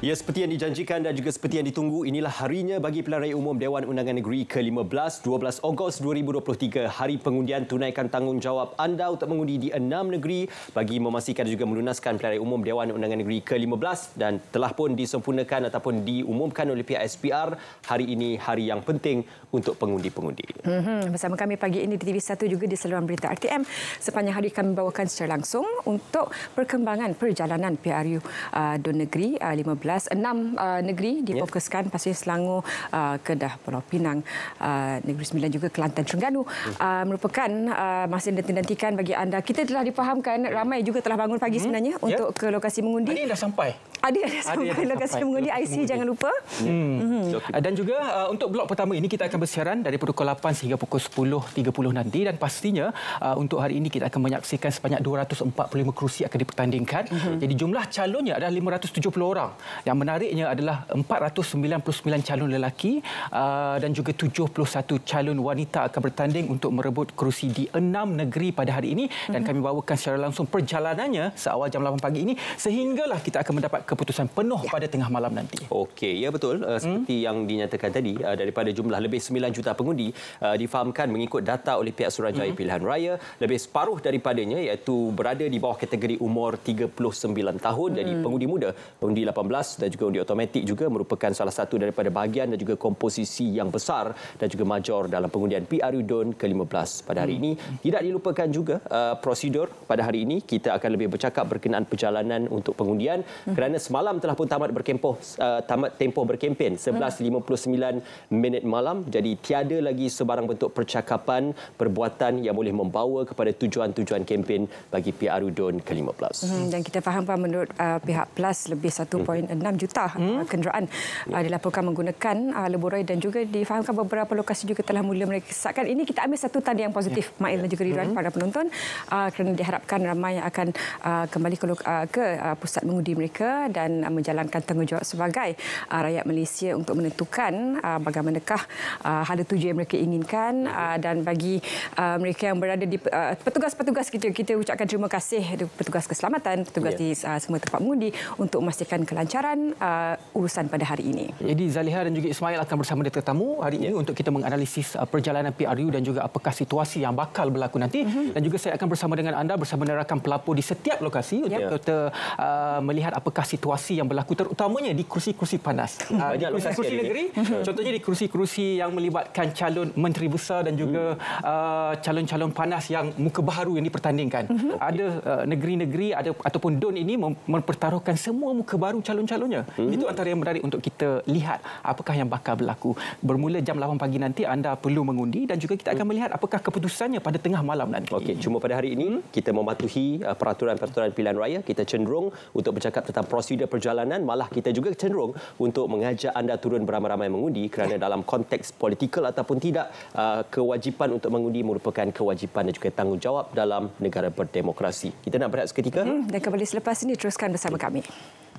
Ya, seperti yang dijanjikan dan juga seperti yang ditunggu, inilah harinya bagi pelarai umum Dewan Undangan Negeri ke-15, 12 Ogos 2023. Hari pengundian tunaikan tanggungjawab anda untuk mengundi di enam negeri bagi memastikan juga melunaskan pelarai umum Dewan Undangan Negeri ke-15 dan telah pun disempurnakan ataupun diumumkan oleh pihak SPR hari ini hari yang penting untuk pengundi-pengundi. Mm-hmm. Bersama kami pagi ini di TV1 juga di seluruh berita RTM. Sepanjang hari kami bawakan secara langsung untuk perkembangan perjalanan PRU uh, Dewan Negeri uh, 15 2019 enam uh, negeri ya. difokuskan yeah. pasir Selangor uh, Kedah Pulau Pinang uh, Negeri Sembilan juga Kelantan Terengganu hmm. uh, merupakan uh, masa yang ditantikan bagi anda kita telah dipahamkan ya. ramai juga telah bangun pagi hmm. sebenarnya yeah. untuk ke lokasi mengundi ini dah sampai ada dah sampai lokasi sampai. mengundi IC mengundi. jangan lupa hmm. Hmm. dan juga uh, untuk blok pertama ini kita akan bersiaran dari pukul 8 sehingga pukul 10.30 nanti dan pastinya uh, untuk hari ini kita akan menyaksikan sebanyak 245 kerusi akan dipertandingkan mm-hmm. jadi jumlah calonnya adalah 570 orang yang menariknya adalah 499 calon lelaki uh, dan juga 71 calon wanita akan bertanding untuk merebut kerusi di enam negeri pada hari ini dan mhm. kami bawakan secara langsung perjalanannya seawal jam 8 pagi ini sehinggalah kita akan mendapat keputusan penuh ya. pada tengah malam nanti. Okey, ya betul uh, hmm? seperti hmm. yang dinyatakan tadi uh, daripada jumlah lebih 9 juta pengundi difahamkan mengikut data oleh pihak Surajaya hmm. Pilihan Raya lebih separuh daripadanya iaitu berada di bawah kategori umur 39 tahun hmm. jadi pengundi muda pengundi 18 gas dan juga undi otomatik juga merupakan salah satu daripada bahagian dan juga komposisi yang besar dan juga major dalam pengundian PRU Don ke-15 pada hari hmm. ini. Tidak dilupakan juga uh, prosedur pada hari ini kita akan lebih bercakap berkenaan perjalanan untuk pengundian hmm. kerana semalam telah pun tamat berkempoh uh, tamat tempoh berkempen 11.59 hmm. minit malam jadi tiada lagi sebarang bentuk percakapan perbuatan yang boleh membawa kepada tujuan-tujuan kempen bagi PRU Don ke-15. Hmm, dan kita faham pak menurut uh, pihak PLUS lebih 1.6 hmm 6 juta hmm. Uh, kenderaan uh, dilaporkan menggunakan uh, leburoi dan juga difahamkan beberapa lokasi juga telah mula meresahkan. Ini kita ambil satu tanda yang positif yeah. Mail yeah. dan juga hmm? Ridwan hmm. para penonton uh, kerana diharapkan ramai yang akan uh, kembali ke, pusat mengundi mereka dan menjalankan tanggungjawab sebagai rakyat Malaysia untuk menentukan bagaimanakah uh, hala tuju yang mereka inginkan dan bagi mereka yang berada di petugas-petugas kita kita ucapkan terima kasih kepada petugas keselamatan petugas yeah. di semua tempat mengundi untuk memastikan kelancaran menyaksikan uh, urusan pada hari ini. Jadi Zaliha dan juga Ismail akan bersama dia tetamu hari ini untuk kita menganalisis uh, perjalanan PRU dan juga apakah situasi yang bakal berlaku nanti. Mm -hmm. Dan juga saya akan bersama dengan anda bersama dengan rakan pelapor di setiap lokasi yeah. untuk kita uh, melihat apakah situasi yang berlaku terutamanya di kursi-kursi panas. Mhm. Uh, kursi-kursi uh, negeri, ini. Mhm. contohnya di kursi-kursi yang melibatkan calon menteri besar dan juga mhm. uh, calon-calon uh, panas yang muka baru yang dipertandingkan. Mm -hmm. Ada uh, negeri-negeri uh, ada ataupun DUN ini mempertaruhkan semua muka baru calon-calon selalunya. Hmm. Itu antara yang menarik untuk kita lihat apakah yang bakal berlaku. Bermula jam 8 pagi nanti anda perlu mengundi dan juga kita akan hmm. melihat apakah keputusannya pada tengah malam nanti. Okey, cuma pada hari ini hmm. kita mematuhi uh, peraturan-peraturan pilihan raya. Kita cenderung untuk bercakap tentang prosedur perjalanan. Malah kita juga cenderung untuk mengajak anda turun beramai-ramai mengundi kerana ya. dalam konteks politikal ataupun tidak uh, kewajipan untuk mengundi merupakan kewajipan dan juga tanggungjawab dalam negara berdemokrasi. Kita nak berhenti seketika. Hmm, dan kembali selepas ini teruskan bersama kami.